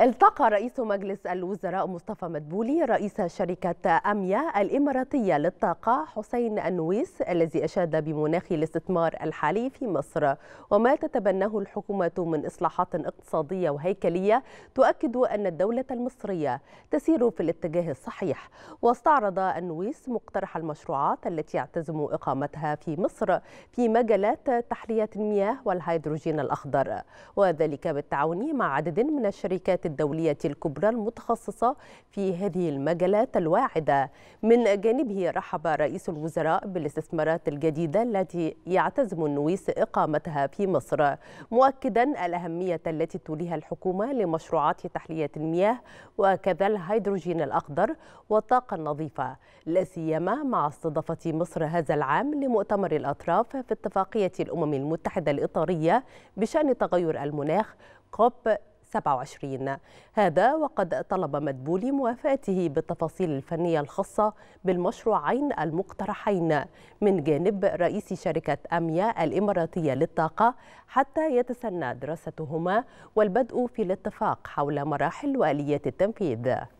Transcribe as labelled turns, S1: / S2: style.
S1: التقى رئيس مجلس الوزراء مصطفى مدبولي رئيس شركة أميا الإماراتية للطاقة حسين النويس الذي أشاد بمناخ الاستثمار الحالي في مصر وما تتبناه الحكومة من إصلاحات اقتصادية وهيكلية تؤكد أن الدولة المصرية تسير في الاتجاه الصحيح واستعرض النويس مقترح المشروعات التي يعتزم إقامتها في مصر في مجالات تحلية المياه والهيدروجين الأخضر وذلك بالتعاون مع عدد من الشركات الدولية الكبرى المتخصصة في هذه المجالات الواعدة من جانبه رحب رئيس الوزراء بالاستثمارات الجديدة التي يعتزم النويس إقامتها في مصر مؤكدا الأهمية التي توليها الحكومة لمشروعات تحلية المياه وكذا الهيدروجين الأخضر والطاقة النظيفة لاسيما مع استضافة مصر هذا العام لمؤتمر الأطراف في اتفاقية الأمم المتحدة الإطارية بشأن تغير المناخ كوب 27 هذا وقد طلب مدبولي موافاته بالتفاصيل الفنية الخاصة بالمشروعين المقترحين من جانب رئيس شركة أميا الإماراتية للطاقة حتى يتسنى دراستهما والبدء في الاتفاق حول مراحل وآليات التنفيذ